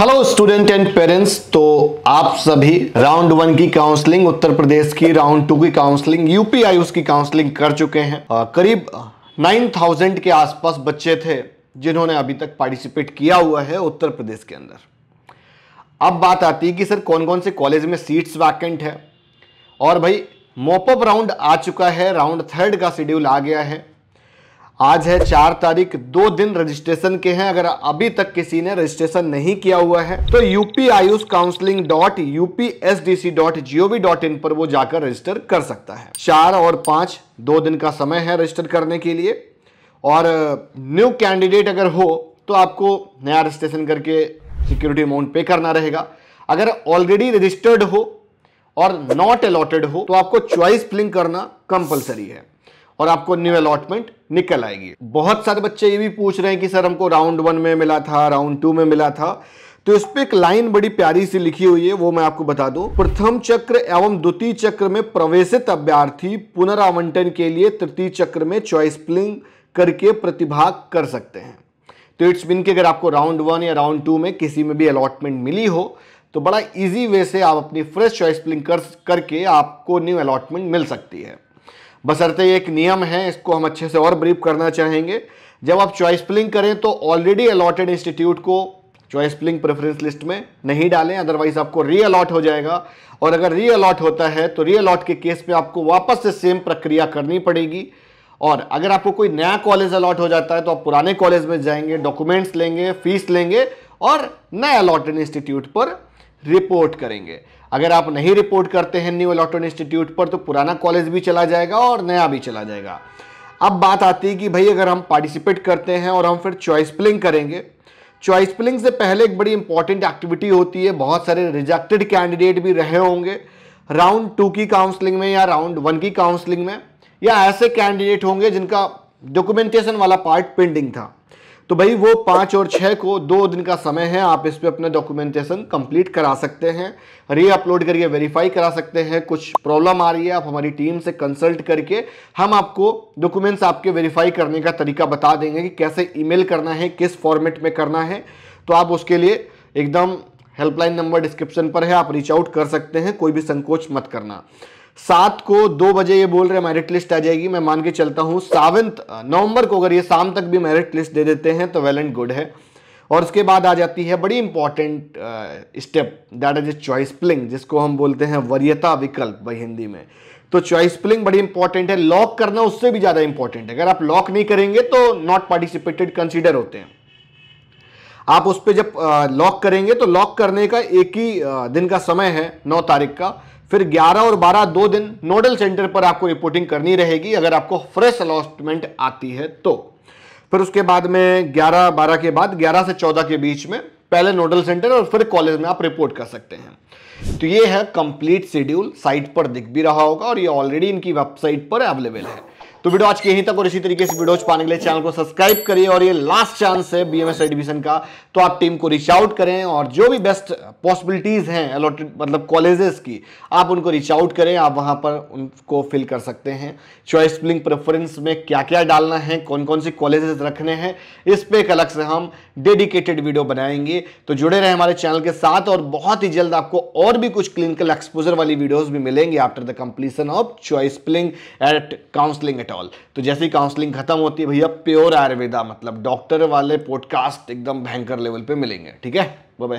hello student and parents तो आप सभी राउंड वन की काउंसलिंग उत्तर प्रदेश की राउंड टू की काउंसलिंग यूपी आयुष की काउंसलिंग कर चुके हैं आ, करीब 9000 के आसपास बच्चे थे जिन्होंने अभी तक पार्टिसिपेट किया हुआ है उत्तर प्रदेश के अंदर अब बात आती है कि सर कौन कौन से कॉलेज में सीट्स वैकेंट है और भाई मोपअप राउंड आ चुका है राउंड थर्ड का शेड्यूल आ गया है आज है चार तारीख दो दिन रजिस्ट्रेशन के हैं अगर अभी तक किसी ने रजिस्ट्रेशन नहीं किया हुआ है तो UP AYUSH counselling dot UP S D C dot G O V dot in पर वो जाकर रजिस्टर कर सकता है चार और पांच दो दिन का समय है रजिस्टर करने के लिए और न्यू uh, कैंडिडेट अगर हो तो आपको नया रजिस्ट्रेशन करके सिक्योरिटी अमाउंट पे करना रहेगा अगर ऑलरेडी रजिस्टर्ड हो और नॉट अलॉटेड हो तो आपको चॉइस फिलिंग करना कंपलसरी है और आपको न्यू अलॉटमेंट निकल आएगी बहुत सारे बच्चे ये भी पूछ रहे हैं कि सर हमको राउंड वन में मिला था राउंड टू में मिला था तो इस पर एक लाइन बड़ी प्यारी सी लिखी हुई है वो मैं आपको बता दूं प्रथम चक्र एवं द्वितीय चक्र में प्रवेशित अभ्यार्थी पुनरावंटन के लिए तृतीय चक्र में चॉइस प्लिंग करके प्रतिभाग कर सकते हैं तो इट्स बिन के अगर आपको राउंड वन या राउंड टू में किसी में भी अलॉटमेंट मिली हो तो बड़ा इजी वे से आप अपनी फ्रेश चॉइस प्लिंग कर करके आपको न्यू अलॉटमेंट मिल सकती है बसरते एक नियम है इसको हम अच्छे से और ब्रीफ करना चाहेंगे जब आप चॉइस प्लिंग करें तो ऑलरेडी अलॉटेड इंस्टीट्यूट को चॉइस प्लिंग प्रेफरेंस लिस्ट में नहीं डालें अदरवाइज आपको री अलॉट हो जाएगा और अगर री अलॉट होता है तो री अलॉट के केस में आपको वापस से सेम प्रक्रिया करनी पड़ेगी और अगर आपको कोई नया कॉलेज अलॉट हो जाता है तो आप पुराने कॉलेज में जाएंगे डॉक्यूमेंट्स लेंगे फीस लेंगे और नए अलॉटेड इंस्टीट्यूट पर रिपोर्ट करेंगे अगर आप नहीं रिपोर्ट करते हैं न्यू अलॉटन इंस्टीट्यूट पर तो पुराना कॉलेज भी चला जाएगा और नया भी चला जाएगा अब बात आती है कि भाई अगर हम पार्टिसिपेट करते हैं और हम फिर चॉइस प्लिंग करेंगे चॉइस प्लिंग से पहले एक बड़ी इंपॉर्टेंट एक्टिविटी होती है बहुत सारे रिजेक्टेड कैंडिडेट भी रहे होंगे राउंड टू की काउंसलिंग में या राउंड वन की काउंसलिंग में या ऐसे कैंडिडेट होंगे जिनका डॉक्यूमेंटेशन वाला पार्ट पेंडिंग था तो भाई वो पाँच और छः को दो दिन का समय है आप इस पर अपना डॉक्यूमेंटेशन कंप्लीट करा सकते हैं री अपलोड करके वेरीफाई करा सकते हैं कुछ प्रॉब्लम आ रही है आप हमारी टीम से कंसल्ट करके हम आपको डॉक्यूमेंट्स आपके वेरीफाई करने का तरीका बता देंगे कि कैसे ईमेल करना है किस फॉर्मेट में करना है तो आप उसके लिए एकदम हेल्पलाइन नंबर डिस्क्रिप्शन पर है आप रीच आउट कर सकते हैं कोई भी संकोच मत करना सात को दो बजे ये बोल रहे हैं मेरिट लिस्ट आ जाएगी मैं मान के चलता हूं सावंत नवंबर को अगर ये शाम तक भी मेरिट लिस्ट दे देते हैं तो वेल एंड गुड है और उसके बाद आ जाती है बड़ी important step that is a choice filling जिसको हम बोलते हैं वरीयता विकल्प भाई हिंदी में तो चॉइस प्लिंग बड़ी इंपॉर्टेंट है लॉक करना उससे भी ज़्यादा इंपॉर्टेंट है अगर आप लॉक नहीं करेंगे तो नॉट पार्टिसिपेटेड कंसिडर होते हैं आप उस पर जब लॉक करेंगे तो लॉक करने का एक ही दिन का समय है नौ तारीख का फिर 11 और 12 दो दिन नोडल सेंटर पर आपको रिपोर्टिंग करनी रहेगी अगर आपको फ्रेश अलॉटमेंट आती है तो फिर उसके बाद में 11 12 के बाद 11 से 14 के बीच में पहले नोडल सेंटर और फिर कॉलेज में आप रिपोर्ट कर सकते हैं तो ये है कंप्लीट शेड्यूल साइट पर दिख भी रहा होगा और ये ऑलरेडी इनकी वेबसाइट पर अवेलेबल है तो वीडियो आज के यहीं तक और इसी तरीके से वीडियोज पाने के लिए चैनल को सब्सक्राइब करिए और ये लास्ट चांस है बीएमएस एडमिशन का तो आप टीम को रीच आउट करें और जो भी बेस्ट पॉसिबिलिटीज हैं अलॉटेड मतलब कॉलेजेस की आप उनको रीच आउट करें आप वहां पर उनको फिल कर सकते हैं चॉइस फिलिंग प्रेफरेंस में क्या क्या डालना है कौन कौन से कॉलेजेस रखने हैं इस पर एक अलग से हम डेडिकेटेड वीडियो बनाएंगे तो जुड़े रहे हमारे चैनल के साथ और बहुत ही जल्द आपको और भी कुछ क्लिनिकल एक्सपोजर वाली वीडियोज भी मिलेंगे after the completion of choice filling at counselling at all तो जैसे ही काउंसलिंग खत्म होती है भैया प्योर आयुर्वेदा मतलब डॉक्टर वाले पॉडकास्ट एकदम भयंकर लेवल पे मिलेंगे ठीक है बाय